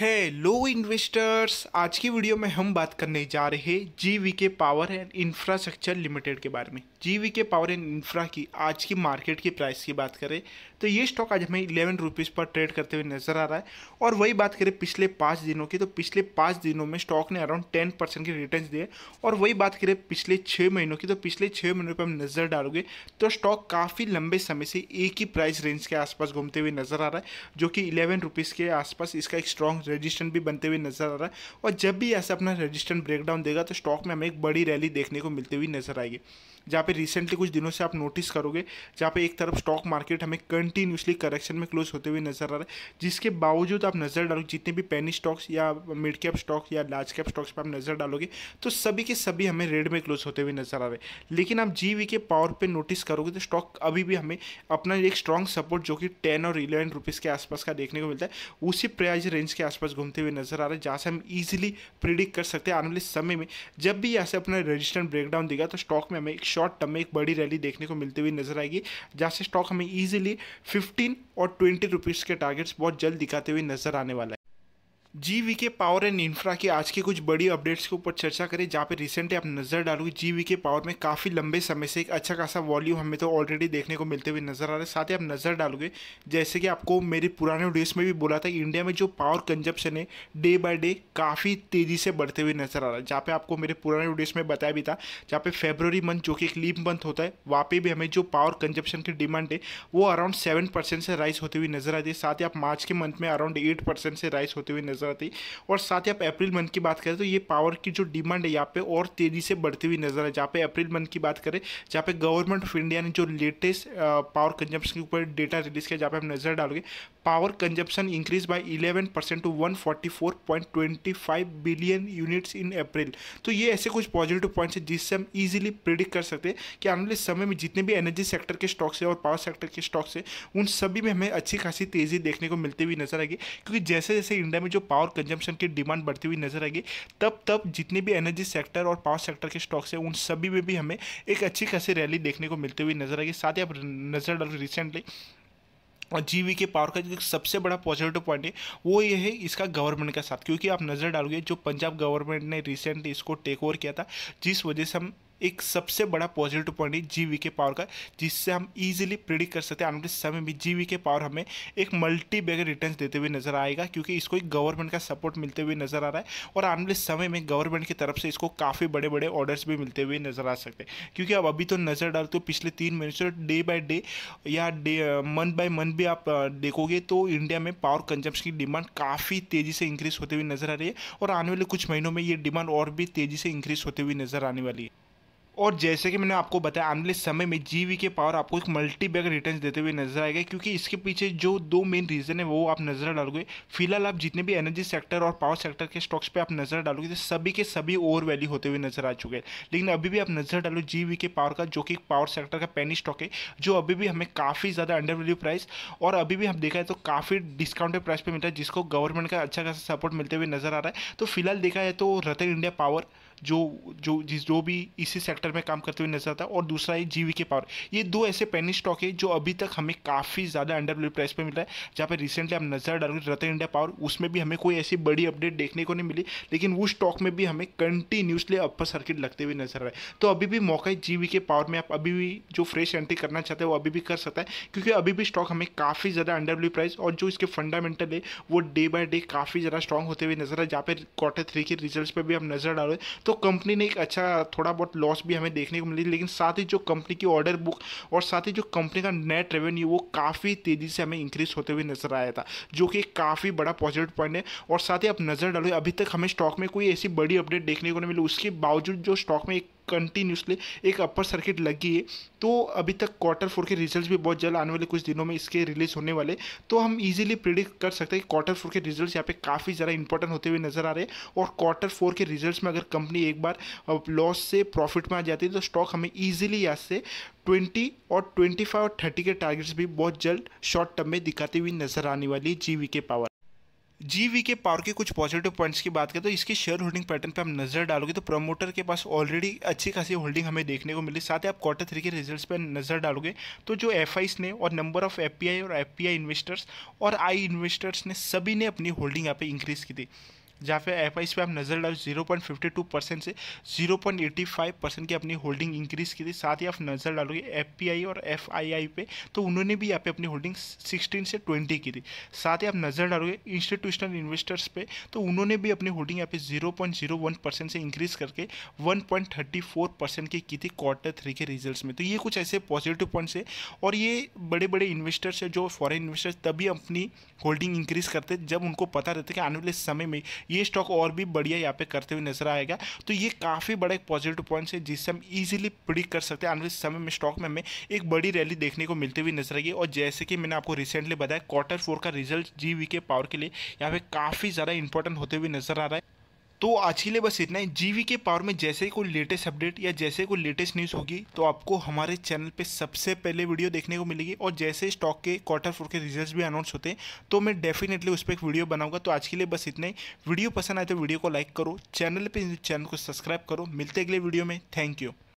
है लो इन्वेस्टर्स आज की वीडियो में हम बात करने जा रहे हैं जी के पावर एंड इंफ्रास्ट्रक्चर लिमिटेड के बारे में जी के पावर एंड इंफ्रा की आज की मार्केट की प्राइस की बात करें तो ये स्टॉक आज हमें इलेवन रुपीज़ पर ट्रेड करते हुए नजर आ रहा है और वही बात करें पिछले पाँच दिनों की तो पिछले पाँच दिनों में स्टॉक ने अराउंड टेन परसेंट के रिटर्न दिए और वही बात करें पिछले छः महीनों की तो पिछले छः महीनों पर हम नज़र डालोगे तो स्टॉक काफ़ी लंबे समय से एक ही प्राइस रेंज के आसपास घूमते हुए नजर आ रहा है जो कि इलेवन रुपीज़ के आसपास इसका एक स्ट्रॉन्ग रजिस्टेंट भी बनते हुए नजर आ रहा है और जब भी ऐसा अपना रजिस्टेंट ब्रेकडाउन देगा तो स्टॉक में हमें एक बड़ी रैली देखने को मिलती हुई नजर आएगी जहाँ पे रिसेंटली कुछ दिनों से आप नोटिस करोगे जहाँ पे एक तरफ स्टॉक मार्केट हमें कंटिन्यूसली करेक्शन में क्लोज होते हुए नजर आ रहा है जिसके बावजूद आप नज़र डालोगे जितने भी पेनी स्टॉक्स या मिड कैप स्टॉक्स या लार्ज कैप स्टॉक्स पर आप नज़र डालोगे तो सभी के सभी हमें रेड में क्लोज होते हुए नजर आ रहे हैं लेकिन आप जी के पावर पर नोटिस करोगे तो स्टॉक अभी भी हमें अपना एक स्ट्रॉन्ग सपोर्ट जो कि टेन और इलेवन रुपीज़ के आसपास का देखने को मिलता है उसी प्राइस रेंज के आस आसपास घूमते हुए नजर आ रहे हैं जहाँ से हम इजीली प्रिडिक्ट कर सकते हैं आने वाले समय में जब भी यहाँ से अपना रजिस्टेंट ब्रेकडाउन देगा तो स्टॉक में हमें एक शॉर्ट टर्म में एक बड़ी रैली देखने को मिलती हुई नजर आएगी जहाँ से स्टॉक हमें ईजिली फिफ्टीन और ट्वेंटी रुपीज़ के टारगेट्स बहुत जल्द दिखाते हुए नजर आने वाला है जी के पावर एंड इंफ्रा के आज के कुछ बड़ी अपडेट्स के ऊपर चर्चा करें जहाँ पे रिसेंटली आप नज़र डालोगे जी के पावर में काफ़ी लंबे समय से एक अच्छा खासा वॉल्यूम हमें तो ऑलरेडी देखने को मिलते हुए नज़र आ रहा है साथ ही आप नज़र डालोगे जैसे कि आपको मेरे पुराने वीडियोस में भी बोला था इंडिया में जो पावर कंजप्शन है डे बाई डे काफ़ी तेज़ी से बढ़ते हुए नज़र आ रहा है जहाँ पर आपको मेरे पुराने वीडियोज़ में बताया भी था जहाँ पे फेब्रवरी मंथ जो कि एक लीप मंथ होता है वहाँ पर भी हमें जो पावर कंजप्शन की डिमांड है वो अराउंड सेवन से राइस होती हुई नज़र आती है साथ ही आप मार्च के मंथ में अराउंड एट से राइस होती हुई नज़र नज़र आती और साथ ही आप अप्रैल मंथ की बात करें तो ये पावर की जो डिमांड है यहाँ पे और तेज़ी से बढ़ती हुई नज़र है जहाँ पे अप्रैल मंथ की बात करें जहाँ पे गवर्नमेंट ऑफ इंडिया ने जो लेटेस्ट पावर कंजम्पशन के ऊपर डेटा रिलीज़ किया जहाँ पे हम नज़र डालोगे power consumption increase by 11 percent to 144.25 billion units in April तो ये ऐसे कुछ पॉजिटिव पॉइंट्स हैं जिससे हम इजीली प्रिडिक्ट कर सकते हैं कि आने वाले समय में जितने भी एनर्जी सेक्टर के स्टॉक्स हैं और पावर सेक्टर के स्टॉक्स हैं उन सभी में हमें अच्छी खासी तेज़ी देखने को मिलती हुई नजर आएगी क्योंकि जैसे जैसे इंडिया में जो पावर कंजम्पशन की डिमांड बढ़ती हुई नजर आएगी तब तब जितने भी एनर्जी सेक्टर और पावर सेक्टर के स्टॉक्स हैं उन सभी में भी हमें एक अच्छी खासी रैली देखने को मिलती हुई नजर आएगी साथ ही आप नजर डाल रिसेंटली जीवी के पावर का जो सबसे बड़ा पॉजिटिव पॉइंट है वो ये है इसका गवर्नमेंट के साथ क्योंकि आप नज़र डालोगे जो पंजाब गवर्नमेंट ने रिसेंटली इसको टेक ओवर किया था जिस वजह से हम एक सबसे बड़ा पॉजिटिव पॉइंट है जीवी के पावर का जिससे हम इजीली प्रिडिक्ट कर सकते हैं आने वाले समय में जीवी के पावर हमें एक मल्टी बैगर रिटर्न देते हुए नजर आएगा क्योंकि इसको एक गवर्नमेंट का सपोर्ट मिलते हुए नजर आ रहा है और आने वाले समय में गवर्नमेंट की तरफ से इसको काफ़ी बड़े बड़े ऑर्डर्स भी मिलते हुए नजर आ सकते हैं क्योंकि अब अभी तो नज़र डालते हो पिछले तीन महीने से डे बाय डे या डे मंथ बाय मंथ भी आप देखोगे तो इंडिया में पावर कंजम्पशन की डिमांड काफ़ी तेज़ी से इंक्रीज होते हुए नजर आ रही है और आने वाले कुछ महीनों में ये डिमांड और भी तेज़ी से इंक्रीज होते हुए नजर आने वाली है और जैसे कि मैंने आपको बताया आने वाले समय में जीवी के पावर आपको एक मल्टी बैग रिटर्न देते हुए नजर आएगा क्योंकि इसके पीछे जो दो मेन रीज़न है वो आप नजर डालोगे फिलहाल आप जितने भी एनर्जी सेक्टर और पावर सेक्टर के स्टॉक्स पे आप नजर डालोगे तो सभी के सभी ओवर वैल्यू होते हुए नजर आ चुके हैं लेकिन अभी भी आप नजर डालो जीवी के पावर का जो कि पावर सेक्टर का पैनी स्टॉक है जो अभी भी हमें काफ़ी ज़्यादा अंडर वैल्यू प्राइस और अभी भी हम देखा है तो काफ़ी डिस्काउंटेड प्राइस पर मिलता है जिसको गवर्नमेंट का अच्छा खासा सपोर्ट मिलते हुए नजर आ रहा है तो फिलहाल देखा है तो रतन इंडिया पावर जो जो जिस जो भी इसी सेक्टर में काम करते हुए नजर आता है और दूसरा है जीवी के पावर ये दो ऐसे पेनी स्टॉक है जो अभी तक हमें काफ़ी ज़्यादा अंडर वैल्यू प्राइस पर मिल रहा है जहाँ पर रिसेंटली हम नजर डालोगे रतन इंडिया पावर उसमें भी हमें कोई ऐसी बड़ी अपडेट देखने को नहीं मिली लेकिन उस स्टॉक में भी हमें कंटिन्यूसली अपर सर्किट लगते हुए नजर आ रहा है तो अभी भी मौका है जीवी के पावर में आप अभी भी जो फ्रेश एंट्री करना चाहते हैं वो अभी भी कर सकता है क्योंकि अभी भी स्टॉक हमें काफ़ी ज़्यादा अंडर वैल्यू प्राइस और जो इसके फंडामेंटल है वो डे बाय डे काफ़ी ज़्यादा स्ट्रॉग होते हुए नजर आए जहाँ पर क्वार्टर थ्री के रिजल्ट पर भी हम नजर डाल रहे हैं तो कंपनी ने एक अच्छा थोड़ा बहुत लॉस भी हमें देखने को मिली लेकिन साथ ही जो कंपनी की ऑर्डर बुक और साथ ही जो कंपनी का नेट रेवेन्यू वो काफ़ी तेज़ी से हमें इंक्रीज होते हुए नजर आया था जो कि काफ़ी बड़ा पॉजिटिव पॉइंट है और साथ ही आप नज़र डालो अभी तक हमें स्टॉक में कोई ऐसी बड़ी अपडेट देखने को नहीं मिली उसके बावजूद जो स्टॉक में एक कंटिन्यूसली एक अपर सर्किट लगी है तो अभी तक क्वार्टर फोर के रिजल्ट्स भी बहुत जल्द आने वाले कुछ दिनों में इसके रिलीज होने वाले तो हम इजीली प्रिडिक्ट कर सकते हैं कि क्वार्टर फोर के रिजल्ट्स यहाँ पे काफ़ी ज़्यादा इंपॉर्टेंट होते हुए नजर आ रहे हैं और क्वार्टर फोर के रिजल्ट में अगर कंपनी एक बार लॉस से प्रॉफिट में आ जाती है तो स्टॉक हमें ईजिली यहाँ से 20 और 25 और 30 के टारगेट्स भी बहुत जल्द शॉर्ट टर्म में दिखाती हुई नजर आने वाली जीवी के पावर जीवी के पावर के कुछ पॉजिटिव पॉइंट्स की बात करें तो इसके शेयर होल्डिंग पैटर्न पे हम नजर डालोगे तो प्रमोटर के पास ऑलरेडी अच्छी खासी होल्डिंग हमें देखने को मिली साथ ही आप क्वार्टर थ्री के रिजल्ट्स पे नजर डालोगे तो जो एफ ने और नंबर ऑफ एफ और एफ इन्वेस्टर्स और आई इन्वेस्टर्स ने सभी ने अपनी होल्डिंग यहाँ पे इंक्रीज़ की थी जहाँ पे एफ पे आप नज़र डाल zero point fifty two percent से zero point eighty five percent की अपनी होल्डिंग इंक्रीज की थी साथ ही आप नज़र डालोगे एफ पी आई और एफ आई आई पे तो उन्होंने भी यहाँ पे अपनी होल्डिंग सिक्सटीन से ट्वेंटी की थी साथ ही आप नज़र डालोगे इंस्टीट्यूशनल इन्वेस्टर्स पे तो उन्होंने भी अपनी होल्डिंग यहाँ पे zero point zero one percent से इंक्रीज करके one point thirty four percent की की थी क्वार्टर थ्री के रिजल्ट में तो ये कुछ ऐसे पॉजिटिव पॉइंट्स है और ये बड़े बड़े इन्वेस्टर्स है जो फॉरेन इन्वेस्टर्स तभी अपनी होल्डिंग इंक्रीज करते जब उनको पता रहता है कि आने वाले समय में ये स्टॉक और भी बढ़िया यहाँ पे करते हुए नजर आएगा तो ये काफ़ी बड़ा एक पॉजिटिव पॉइंट है जिससे हम इजिली प्रिडिक्ट कर सकते हैं आने वाले समय में स्टॉक में हमें एक बड़ी रैली देखने को मिलती हुई नजर आएगी और जैसे कि मैंने आपको रिसेंटली बताया क्वार्टर फोर का रिजल्ट जीवी के पावर के लिए यहाँ पे काफ़ी ज़्यादा इंपॉर्टेंट होते हुए नजर आ रहा है तो आज के लिए बस इतना ही जीवी के पावर में जैसे ही कोई लेटेस्ट अपडेट या जैसे कोई लेटेस्ट न्यूज़ होगी तो आपको हमारे चैनल पे सबसे पहले वीडियो देखने को मिलेगी और जैसे स्टॉक के क्वार्टर फोर के रिजल्ट्स भी अनाउंस होते हैं तो मैं डेफिनेटली उस पर एक वीडियो बनाऊंगा तो आज के लिए बस इतना ही वीडियो पसंद आए तो वीडियो को लाइक करो चैनल पर चैनल को सब्सक्राइब करो मिलते अगले वीडियो में थैंक यू